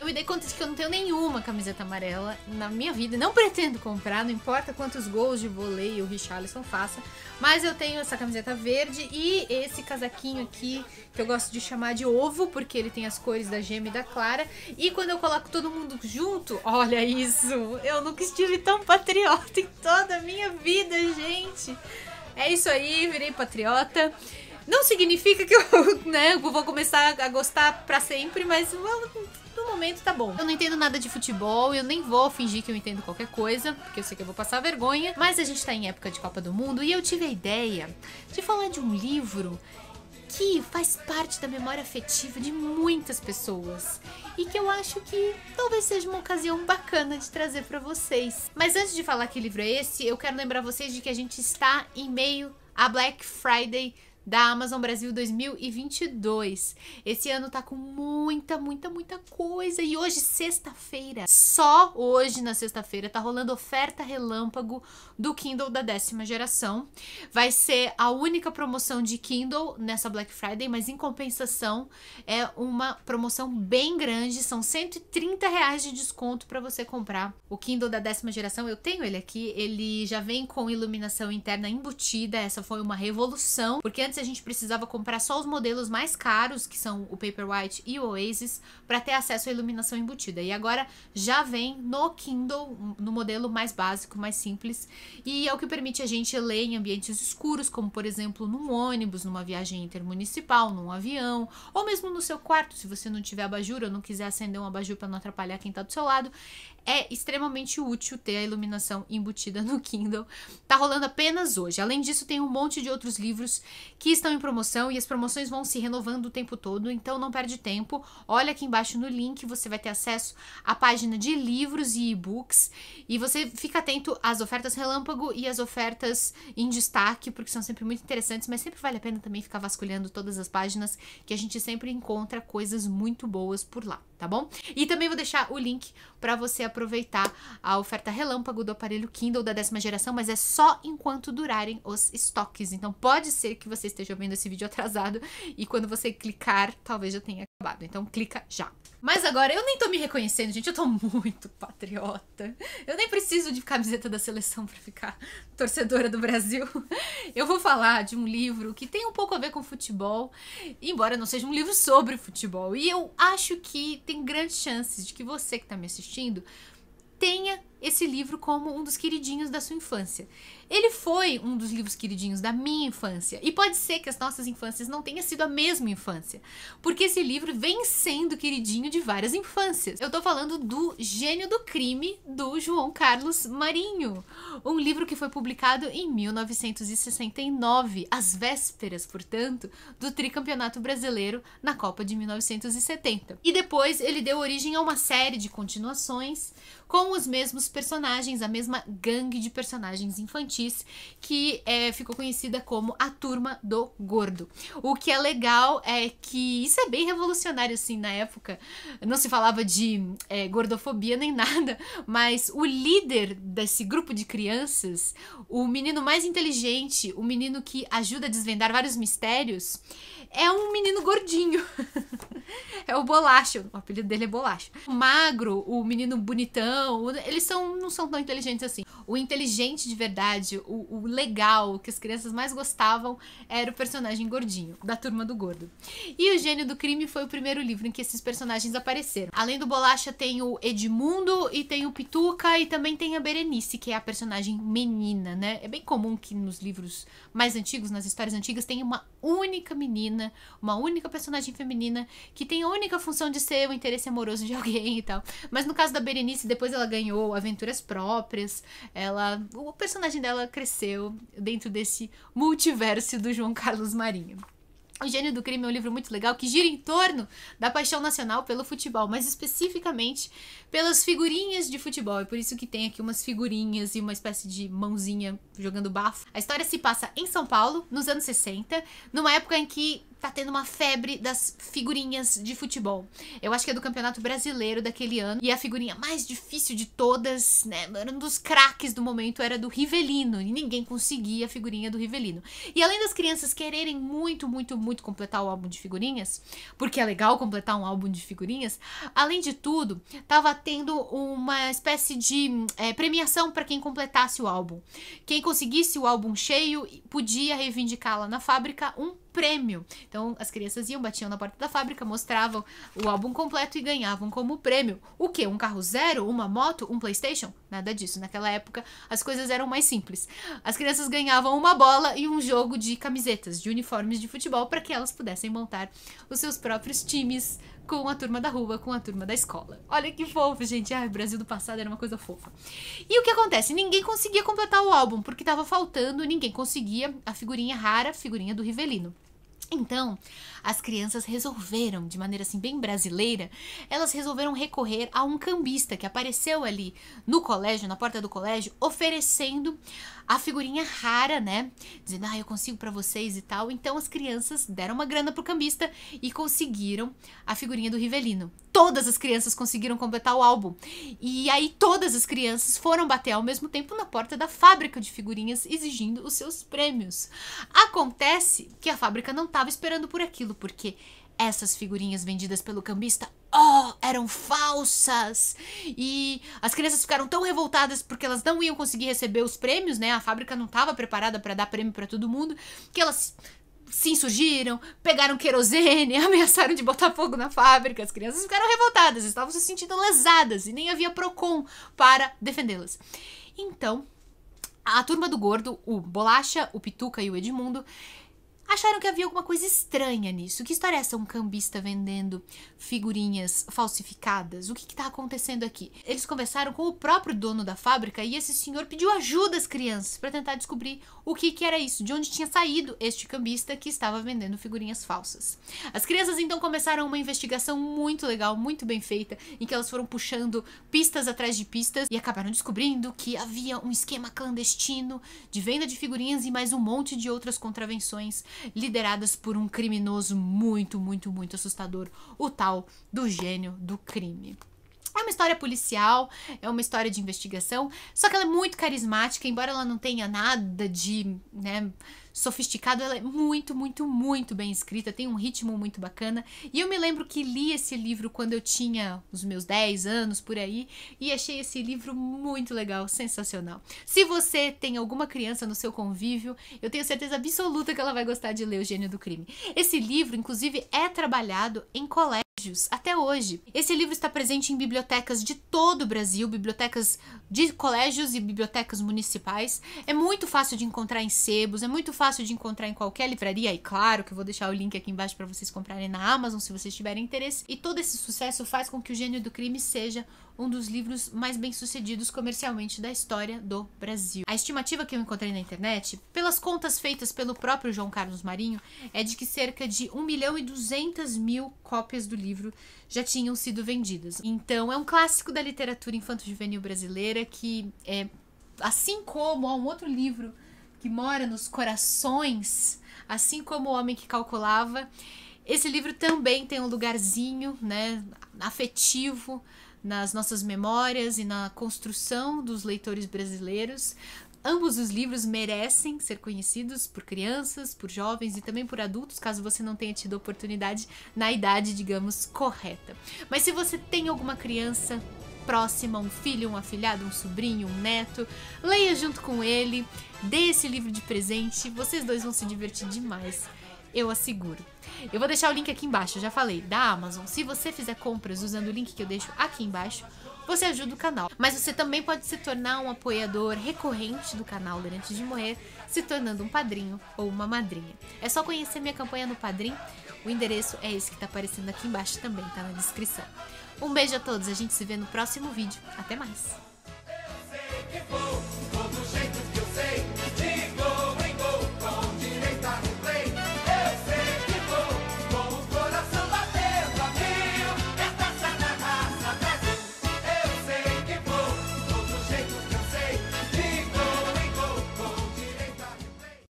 Eu me dei conta de que eu não tenho nenhuma camiseta amarela na minha vida. Não pretendo comprar, não importa quantos gols de voleio o Richarlison faça. Mas eu tenho essa camiseta verde e esse casaquinho aqui, que eu gosto de chamar de ovo, porque ele tem as cores da gema e da clara. E quando eu coloco todo mundo junto, olha isso! Eu nunca estive tão patriota em toda a minha vida, gente! É isso aí, virei patriota. Não significa que eu, né, eu vou começar a gostar para sempre, mas no momento tá bom. Eu não entendo nada de futebol, eu nem vou fingir que eu entendo qualquer coisa, porque eu sei que eu vou passar vergonha, mas a gente tá em época de Copa do Mundo e eu tive a ideia de falar de um livro que faz parte da memória afetiva de muitas pessoas e que eu acho que talvez seja uma ocasião bacana de trazer para vocês. Mas antes de falar que livro é esse, eu quero lembrar vocês de que a gente está em meio a Black Friday da Amazon Brasil 2022. Esse ano tá com muita, muita, muita coisa. E hoje, sexta-feira, só hoje na sexta-feira, tá rolando oferta relâmpago do Kindle da décima geração. Vai ser a única promoção de Kindle nessa Black Friday, mas em compensação é uma promoção bem grande. São 130 reais de desconto para você comprar o Kindle da décima geração. Eu tenho ele aqui, ele já vem com iluminação interna embutida. Essa foi uma revolução, porque Antes a gente precisava comprar só os modelos mais caros, que são o Paperwhite e o Oasis, para ter acesso à iluminação embutida. E agora já vem no Kindle, no modelo mais básico, mais simples, e é o que permite a gente ler em ambientes escuros, como por exemplo num ônibus, numa viagem intermunicipal, num avião, ou mesmo no seu quarto, se você não tiver abajur ou não quiser acender um abajur para não atrapalhar quem está do seu lado. É extremamente útil ter a iluminação embutida no Kindle. Tá rolando apenas hoje. Além disso, tem um monte de outros livros que estão em promoção e as promoções vão se renovando o tempo todo, então não perde tempo. Olha aqui embaixo no link, você vai ter acesso à página de livros e e-books e você fica atento às ofertas relâmpago e às ofertas em destaque, porque são sempre muito interessantes, mas sempre vale a pena também ficar vasculhando todas as páginas, que a gente sempre encontra coisas muito boas por lá, tá bom? E também vou deixar o link para você aproveitar a oferta relâmpago do aparelho Kindle da décima geração, mas é só enquanto durarem os estoques. Então pode ser que você esteja vendo esse vídeo atrasado e quando você clicar, talvez já tenha acabado. Então clica já. Mas agora eu nem tô me reconhecendo, gente, eu tô muito patriota. Eu nem preciso de camiseta da seleção para ficar torcedora do Brasil. Eu vou falar de um livro que tem um pouco a ver com futebol, embora não seja um livro sobre futebol. E eu acho que tem grandes chances de que você que tá me assistindo tenha esse livro como um dos queridinhos da sua infância. Ele foi um dos livros queridinhos da minha infância. E pode ser que as nossas infâncias não tenha sido a mesma infância, porque esse livro vem sendo queridinho de várias infâncias. Eu tô falando do Gênio do Crime do João Carlos Marinho, um livro que foi publicado em 1969, às vésperas, portanto, do tricampeonato brasileiro na Copa de 1970. E depois ele deu origem a uma série de continuações com os mesmos personagens, a mesma gangue de personagens infantis X, que é, ficou conhecida como a Turma do Gordo. O que é legal é que isso é bem revolucionário, assim, na época. Não se falava de é, gordofobia nem nada, mas o líder desse grupo de crianças, o menino mais inteligente, o menino que ajuda a desvendar vários mistérios, é um menino gordinho. é o Bolacho. O apelido dele é Bolacho. O magro, o menino bonitão, eles são, não são tão inteligentes assim. O inteligente de verdade o, o legal, o que as crianças mais gostavam, era o personagem gordinho, da turma do gordo. E o Gênio do Crime foi o primeiro livro em que esses personagens apareceram. Além do Bolacha, tem o Edmundo e tem o Pituca e também tem a Berenice, que é a personagem menina, né? É bem comum que nos livros mais antigos, nas histórias antigas, tenha uma única menina, uma única personagem feminina que tem a única função de ser o interesse amoroso de alguém e tal. Mas no caso da Berenice, depois ela ganhou aventuras próprias, ela, o personagem dela cresceu dentro desse multiverso do João Carlos Marinho. O Gênio do Crime é um livro muito legal que gira em torno da paixão nacional pelo futebol, mas especificamente pelas figurinhas de futebol. É por isso que tem aqui umas figurinhas e uma espécie de mãozinha jogando bafo. A história se passa em São Paulo, nos anos 60, numa época em que tá tendo uma febre das figurinhas de futebol. Eu acho que é do Campeonato Brasileiro daquele ano. E a figurinha mais difícil de todas, né? Era um dos craques do momento, era do Rivelino. E ninguém conseguia a figurinha do Rivelino. E além das crianças quererem muito, muito, muito completar o álbum de figurinhas, porque é legal completar um álbum de figurinhas, além de tudo, tava tendo uma espécie de é, premiação para quem completasse o álbum. Quem conseguisse o álbum cheio podia reivindicar lá na fábrica um prêmio. Então as crianças iam, batiam na porta da fábrica, mostravam o álbum completo e ganhavam como prêmio. O que? Um carro zero? Uma moto? Um PlayStation? Nada disso. Naquela época as coisas eram mais simples. As crianças ganhavam uma bola e um jogo de camisetas, de uniformes de futebol, para que elas pudessem montar os seus próprios times com a turma da rua, com a turma da escola. Olha que fofo, gente. Ai, o Brasil do passado era uma coisa fofa. E o que acontece? Ninguém conseguia completar o álbum, porque estava faltando, ninguém conseguia a figurinha rara, a figurinha do Rivelino. Então, as crianças resolveram, de maneira assim bem brasileira, elas resolveram recorrer a um cambista que apareceu ali no colégio, na porta do colégio, oferecendo a figurinha rara, né? Dizendo: "Ah, eu consigo para vocês" e tal. Então as crianças deram uma grana pro cambista e conseguiram a figurinha do Rivelino. Todas as crianças conseguiram completar o álbum. E aí todas as crianças foram bater ao mesmo tempo na porta da fábrica de figurinhas exigindo os seus prêmios. Acontece que a fábrica não tá estava esperando por aquilo, porque essas figurinhas vendidas pelo cambista, oh, eram falsas! E as crianças ficaram tão revoltadas porque elas não iam conseguir receber os prêmios, né? A fábrica não estava preparada para dar prêmio para todo mundo, que elas se insurgiram, pegaram querosene, ameaçaram de botar fogo na fábrica. As crianças ficaram revoltadas, estavam se sentindo lesadas e nem havia Procon para defendê-las. Então, a turma do gordo, o Bolacha, o Pituca e o Edmundo, acharam que havia alguma coisa estranha nisso. Que história é essa? Um cambista vendendo figurinhas falsificadas? O que está acontecendo aqui? Eles conversaram com o próprio dono da fábrica e esse senhor pediu ajuda às crianças para tentar descobrir o que, que era isso, de onde tinha saído este cambista que estava vendendo figurinhas falsas. As crianças então começaram uma investigação muito legal, muito bem feita, em que elas foram puxando pistas atrás de pistas e acabaram descobrindo que havia um esquema clandestino de venda de figurinhas e mais um monte de outras contravenções lideradas por um criminoso muito, muito, muito assustador, o tal do gênio do crime. É uma história policial, é uma história de investigação, só que ela é muito carismática, embora ela não tenha nada de, né, sofisticado, ela é muito, muito, muito bem escrita, tem um ritmo muito bacana. E eu me lembro que li esse livro quando eu tinha os meus 10 anos por aí e achei esse livro muito legal, sensacional. Se você tem alguma criança no seu convívio, eu tenho certeza absoluta que ela vai gostar de ler O Gênio do Crime. Esse livro, inclusive, é trabalhado em colégio até hoje. Esse livro está presente em bibliotecas de todo o Brasil, bibliotecas de colégios e bibliotecas municipais. É muito fácil de encontrar em sebos, é muito fácil de encontrar em qualquer livraria, e claro que eu vou deixar o link aqui embaixo para vocês comprarem na Amazon se vocês tiverem interesse. E todo esse sucesso faz com que o Gênio do Crime seja um dos livros mais bem-sucedidos comercialmente da história do Brasil. A estimativa que eu encontrei na internet, pelas contas feitas pelo próprio João Carlos Marinho, é de que cerca de 1 milhão e 200 mil cópias do livro já tinham sido vendidas. Então, é um clássico da literatura infanto-juvenil brasileira que, é, assim como há um outro livro que mora nos corações, assim como O Homem que Calculava, esse livro também tem um lugarzinho né, afetivo nas nossas memórias e na construção dos leitores brasileiros. Ambos os livros merecem ser conhecidos por crianças, por jovens e também por adultos, caso você não tenha tido oportunidade na idade, digamos, correta. Mas se você tem alguma criança próxima, um filho, um afilhado, um sobrinho, um neto, leia junto com ele, dê esse livro de presente, vocês dois vão se divertir demais eu asseguro. Eu vou deixar o link aqui embaixo, já falei, da Amazon. Se você fizer compras usando o link que eu deixo aqui embaixo, você ajuda o canal. Mas você também pode se tornar um apoiador recorrente do canal durante de morrer, se tornando um padrinho ou uma madrinha. É só conhecer minha campanha no Padrim. O endereço é esse que tá aparecendo aqui embaixo também, tá na descrição. Um beijo a todos, a gente se vê no próximo vídeo. Até mais!